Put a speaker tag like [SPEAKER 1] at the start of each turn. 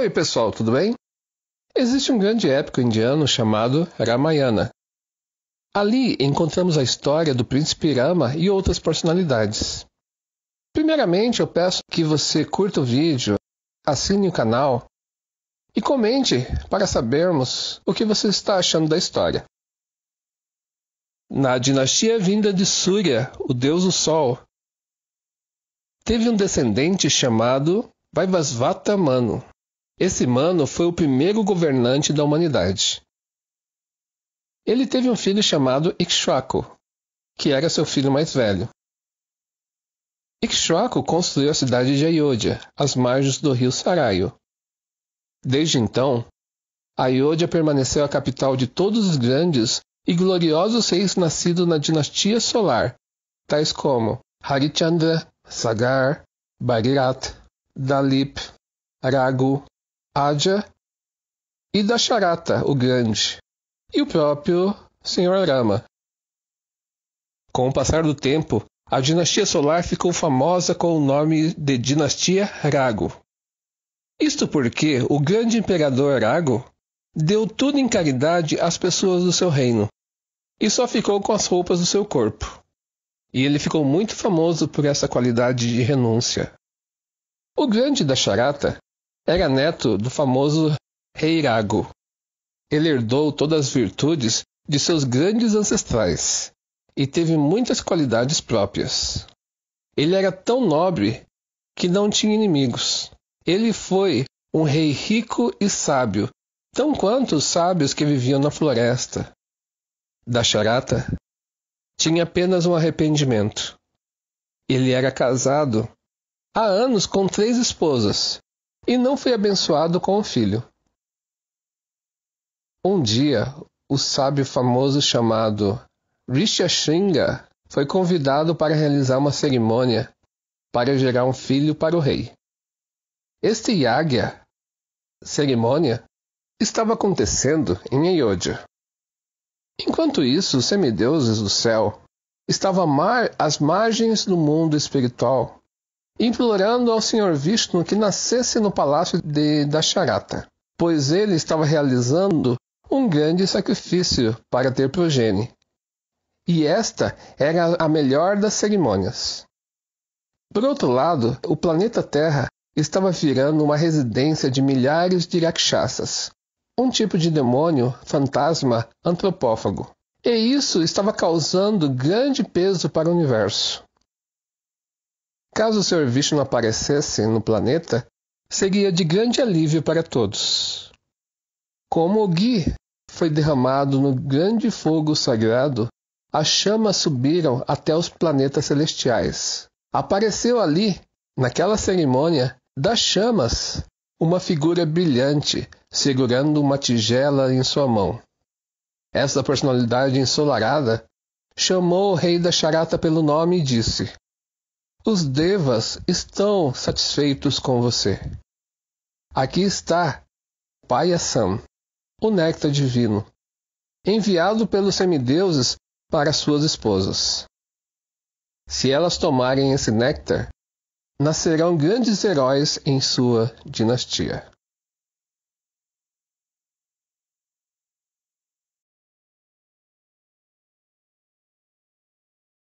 [SPEAKER 1] Oi, pessoal, tudo bem? Existe um grande épico indiano chamado Ramayana. Ali encontramos a história do príncipe Rama e outras personalidades. Primeiramente, eu peço que você curta o vídeo, assine o canal e comente para sabermos o que você está achando da história. Na dinastia vinda de Surya, o deus do sol, teve um descendente chamado Vaivasvata Manu. Esse mano foi o primeiro governante da humanidade. Ele teve um filho chamado Ixuaco, que era seu filho mais velho. Ixuaco construiu a cidade de Ayodhya, às margens do rio Sarayo. Desde então, Ayodhya permaneceu a capital de todos os grandes e gloriosos reis nascidos na dinastia solar, tais como Harichandra, Sagar, Bharirat, Dalip, Ragu. Adja e Dasharata, o Grande, e o próprio Sr. Rama. Com o passar do tempo, a dinastia solar ficou famosa com o nome de Dinastia Rago. Isto porque o grande imperador Rago deu tudo em caridade às pessoas do seu reino e só ficou com as roupas do seu corpo. E ele ficou muito famoso por essa qualidade de renúncia. O grande Dasharata era neto do famoso rei Irago. Ele herdou todas as virtudes de seus grandes ancestrais e teve muitas qualidades próprias. Ele era tão nobre que não tinha inimigos. Ele foi um rei rico e sábio, tão quanto os sábios que viviam na floresta. Da charata, tinha apenas um arrependimento. Ele era casado há anos com três esposas e não foi abençoado com o filho. Um dia, o sábio famoso chamado Rishashringa foi convidado para realizar uma cerimônia para gerar um filho para o rei. Este yagya, cerimônia, estava acontecendo em Ayodhya. Enquanto isso, os semideuses do céu estavam às margens do mundo espiritual implorando ao Senhor Vishnu que nascesse no palácio de Dasharata, pois ele estava realizando um grande sacrifício para ter progenie. E esta era a melhor das cerimônias. Por outro lado, o planeta Terra estava virando uma residência de milhares de rakshasas, um tipo de demônio, fantasma, antropófago. E isso estava causando grande peso para o universo caso o Sr. Vishnu aparecesse no planeta, seria de grande alívio para todos. Como o gui foi derramado no grande fogo sagrado, as chamas subiram até os planetas celestiais. Apareceu ali, naquela cerimônia, das chamas, uma figura brilhante, segurando uma tigela em sua mão. Essa personalidade ensolarada chamou o rei da charata pelo nome e disse: os devas estão satisfeitos com você. Aqui está Payasam, o néctar divino, enviado pelos semideuses para suas esposas. Se elas tomarem esse néctar, nascerão grandes heróis em sua dinastia.